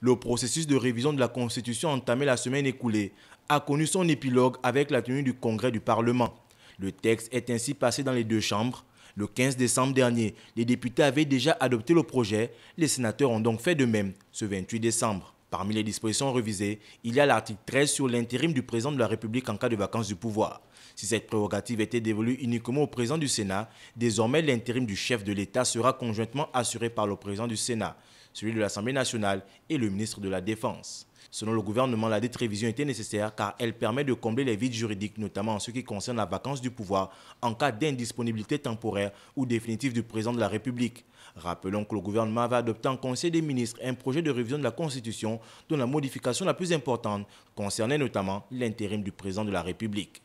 le processus de révision de la Constitution entamé la semaine écoulée a connu son épilogue avec la tenue du Congrès du Parlement. Le texte est ainsi passé dans les deux chambres. Le 15 décembre dernier, les députés avaient déjà adopté le projet, les sénateurs ont donc fait de même ce 28 décembre. Parmi les dispositions revisées, il y a l'article 13 sur l'intérim du président de la République en cas de vacances du pouvoir. Si cette prérogative était dévolue uniquement au président du Sénat, désormais l'intérim du chef de l'État sera conjointement assuré par le président du Sénat, celui de l'Assemblée nationale et le ministre de la Défense. Selon le gouvernement, la dite révision était nécessaire car elle permet de combler les vides juridiques, notamment en ce qui concerne la vacance du pouvoir en cas d'indisponibilité temporaire ou définitive du président de la République. Rappelons que le gouvernement avait adopté en Conseil des ministres un projet de révision de la Constitution dont la modification la plus importante concernait notamment l'intérim du président de la République.